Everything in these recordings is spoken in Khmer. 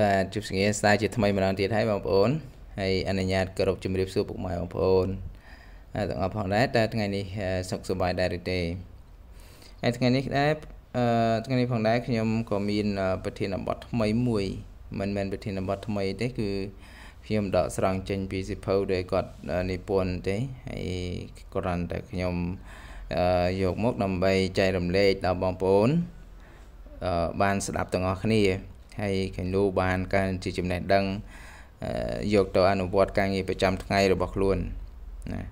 បាទជួបសង្ឃាស្ដាយជាថ្មីម្ដងទៀតហើយបងប្អូនហើយអនុញ្ញាតគោរពជំរាបសួរពុកម៉ែបងប្អូនទាំងអស់ផងដែរតើថ្ងៃនេះសុខសប្បាយដែរឬទេហើយថ្ងៃនេះដែរអឺថ្ងៃនេះផងដែរខ្ញុំក៏មានប្រធានបទថ្មីមួយ មិនមែនប្រធានបទថ្មីទេ គឺខ្ញុំដកស្រង់ចេញពីសិភៅដែលគាត់និពន្ធទេហើយគ្រាន់តែខ្ញុំយកមកដើម្បីចែករំលែកដល់បងប្អូនបានស្ដាប់ទាំងអស់គ្នាហើយកញ្ញូបានការជាចំណេះដឹង យកទៅអនុវត្តការងារប្រចាំថ្ងៃរបស់ខ្លួនណា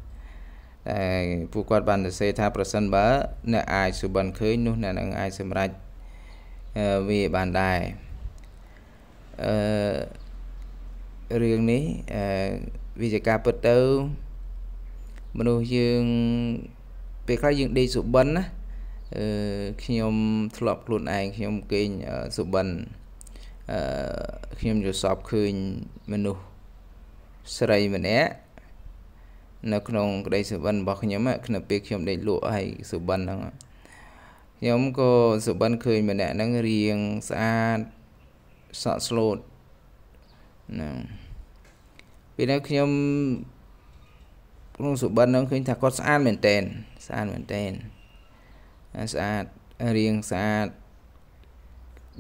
តែពួកគាត់បានសរសេរថា ប្រសិនបើអ្នកអាចសុបិនឃើញនោះអ្នកនឹងអាចសម្រេចវាបានដែរអឺរឿងនេះអឺវាជាការពិតទៅមនុស្សយើងពេលខ្លះយើងដេកសុបិនណាអឺខ្ញុំ ធ្លាប់ខ្លួនឯងខ្ញុំគេងសុបិនអឺអឺខ្ញុំយល់សប្តិឃើញមនុស្សស្រីម្នាក់នៅក្នុងក្តីសុបិនរបស់ខ្ញុំក្នុងពេលខ្ញុំដេកលក់ហើយសុបិនហ្នឹងខ្ញុំក៏សុបិនឃើញម្នាក់ហ្នឹងរៀងស្អាតសក់ស្លូតហ្នឹងពេលនោះខ្ញុំក្នុងសុបិនហ្នឹងឃើញថាគាត់ស្អាតមែនតែនស្អាតមែនតែនស្អាតរៀងស្អាត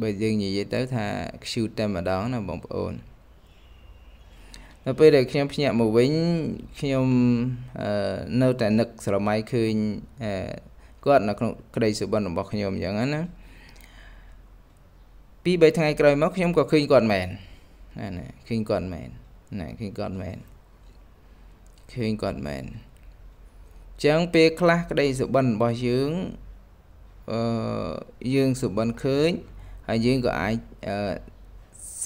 បើយើងនិយាយទៅថាខ្ជូតតែម្ដងណាបងប្អូនដល់ពេលដែលខ្ញុំភ្ញាក់មកវិញខ្ញុំនៅតែនឹកស្រមៃឃើញគាត់នៅក្នុងក្តីសុបិនរបស់ខ្ញុំអញ្ចឹងណាពី3ថ្ងៃក្រោយមកខ្ញុំក៏ឃើញគាត់មែនណាឃើញគាត់មែនណាឃើញគាត់មែនឃើញគាត់មែនអញ្ចឹងពេលខ្លះក្តីសុបិនរបស់យើងអឺយើងសុបិនឃើញហើយយើងក៏អាច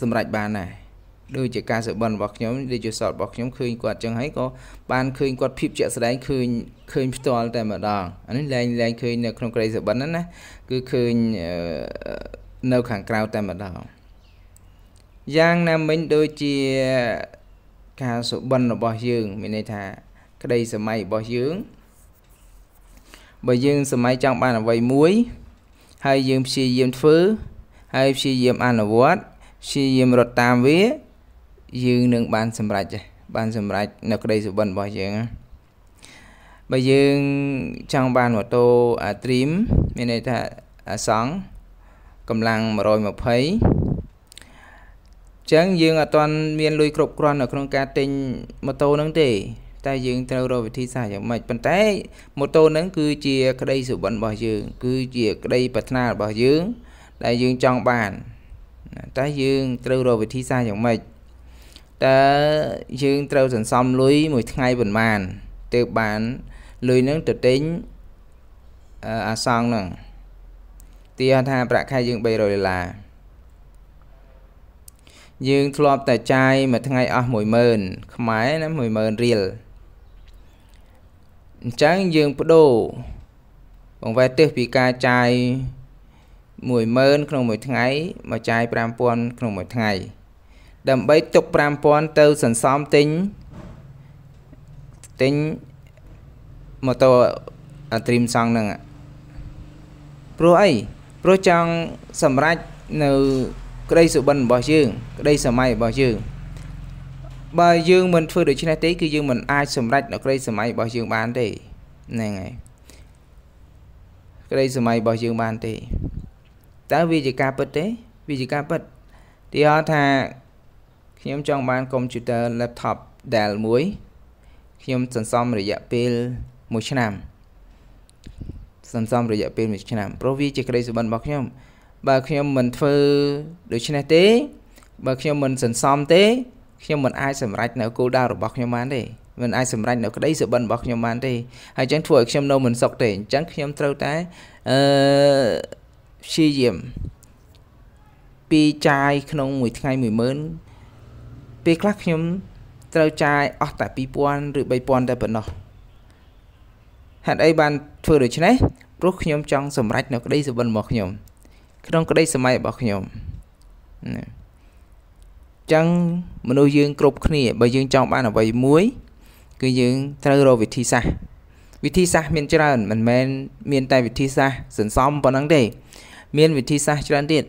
សម្រេចបានដែរដូចជាការសិបិនរបស់ខ្ញុំដូចជាសតរបស់ខ្ញុំឃើញគាត់ចឹងហើយក៏បានឃើញគាត់ភាពជាក់ស្ដែងឃើញឃើញផ្ទាល់តែម្ដងអានេះលែងលែងឃើញនៅក្នុងក្រីសិបិនហ្នឹងណាគឺឃើញនៅខាងក្រៅតែម្ដងយ៉ាងណាមិញដូចជាការសុបិនរបស់យើង មានន័យថា ក្តីសម័យរបស់យើងបើយើងសម័យចង់បានអ្វីមួយហើយយើងព្យាយាមធ្វើហើយព្យាយាមអនុវត្តព្យាយាមរត់តាមវាយើងនឹងបាន សម្រេចបាន សម្រេចនៅក្តីសុបិនរបស់យើងណាបើយើងចង់បានម៉ូតូ trim មានន័យថាអាសង់កម្លាំង120អញ្ចឹងយើងអត់ទាន់មានលុយគ្រប់គ្រាន់នៅក្នុងការទិញម៉ូតូហ្នឹងទេតែយើងត្រូវរកវិធីសាស្ត្រយ៉ាងម៉េចប៉ុន្តែម៉ូតូហ្នឹងគឺជាក្តីសុបិនរបស់យើង គឺជាក្តីប្រាថ្នារបស់យើងដែលយើងចង់បានតែយើងត្រូវរកវិធីសាស្ត្រយ៉ាងម៉េចតើយើងត្រូវសន្សំលុយមួយថ្ងៃប៉ុន្មានទើបបានលុយនឹងទៅទិញអាសងនឹងទីថាប្រាក់ខែយើង300ដុល្លារយើងធ្លាប់តែចាយមួយថ្ងៃអស់10000ខ្មែរណា10000រៀលអញ្ចឹងយើងបដូរបង្វែរទិសពីការចាយ10000ក្នុងមួយថ្ងៃមកចាយ5000ក្នុងមួយថ្ងៃ ដើម្បីទុក5000ទៅសន្សំទិញទិញម៉ូតូអាត្រីមសង់ហ្នឹងព្រោះអីព្រោះចង់សម្រេចនៅក្តីសុបិនរបស់យើង ក្តីសម័យរបស់យើងបើយើងមិនធ្វើដូច្នេះទេគឺយើងមិន អាចសម្រេចនៅក្តីសម័យរបស់យើងបានទេហ្នឹងហើយក្តីសម័យរបស់យើងបានទេតើវាជាការពិតទេវាជាការពិតទីហោថាខ្ញុំចង់បានកុំព្យូទ័រ laptop Dell មួយ ខ្ញុំសន្សំរយៈពេល1ឆ្នាំសន្សំរយៈពេល1ឆ្នាំព្រោះវាជាក្តីសុបិនរបស់ខ្ញុំបើខ្ញុំមិនធ្វើដូច្នេះទេ បើខ្ញុំមិនសន្សំទេ ខ្ញុំមិនអាចសម្រេចនៅគោលដៅរបស់ខ្ញុំបានទេមិនអាចសម្រេចនៅក្តីសុបិនរបស់ខ្ញុំបានទេហើយអញ្ចឹងធ្វើឲ្យខ្ញុំនៅមិនសុខទេអញ្ចឹងខ្ញុំត្រូវតែអឺព្យាយាមពីចាយក្នុងមួយថ្ងៃ10000ពេលខ្លះខ្ញុំត្រូវចាយអស់តែ2000ឬ3000តែប៉ុណ្ណោះហេតុអីបានធ្វើដូច្នេះព្រោះខ្ញុំចង់សម្រេចនៅក្តីសុបិនរបស់ខ្ញុំ ក្នុងក្តីសម័យរបស់ខ្ញុំចឹងមនុស្សយើងគ្រប់គ្នាបើយើងចង់បានអ្វីមួយ គឺយើងត្រូវរកវិធីសាស្ត្រវិធីសាស្ត្រមានច្រើនមិនមែន មាន តែវិធីសាស្ត្រសន្សំប៉ុណ្ណឹងទេមានវិធីសាស្ត្រច្រើនទៀត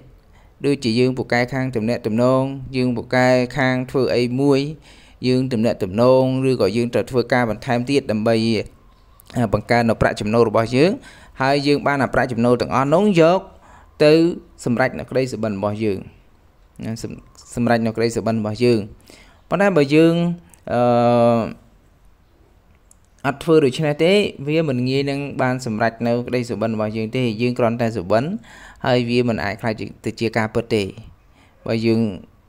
ដូចជាយើងពូកែខាងទំនាក់ទំនងយើងពូកែខាងធ្វើអីមួយ យើងទំនាក់ទំនងឬក៏យើងត្រូវធ្វើការបន្ថែមទៀតដើម្បីបង្កើននៅប្រាក់ចំណូលរបស់យើង ហើយយើងបានអាប្រាក់ចំណូលទាំងអស់នោះយក ទៅសម្រេចនៅក្តីសុបិនរបស់យើងសម្រេចនៅក្តីសុបិនរបស់យើងប៉ុន្តែបើយើងអឺអត់ធ្វើដូច្នេះទេ វាមិនងាយនឹងបានសម្រេចនៅក្តីសុបិនរបស់យើងទេ យើងគ្រាន់តែសុបិនហើយវាមិនអាចខ្លាចទៅជាការពិតទេបើយើង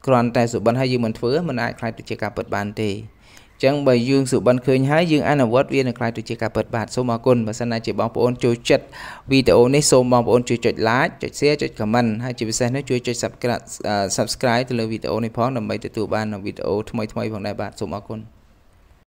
គ្រាន់តែសុបិនហើយយើងមិនធ្វើមិនអាចខ្លាចទៅជាការពិតបានទេអញ្ចឹងបើយើងសុបិនឃើញហើយយើងអនុវត្តវានឹងខ្លាចទៅជាការពិតបាទសូមអរគុណបើសិនណាជាបងប្អូនចូលចិត្តវីដេអូនេះសូមបងប្អូនជួយចុច like ចុច share ចុច comment ហើយជាពិសេសនោះជួយចុច subscribe subscribe ទៅលើវីដេអូនេះផងដើម្បីទទួលបានវីដេអូថ្មីៗផងដែរបាទសូមអរគុណ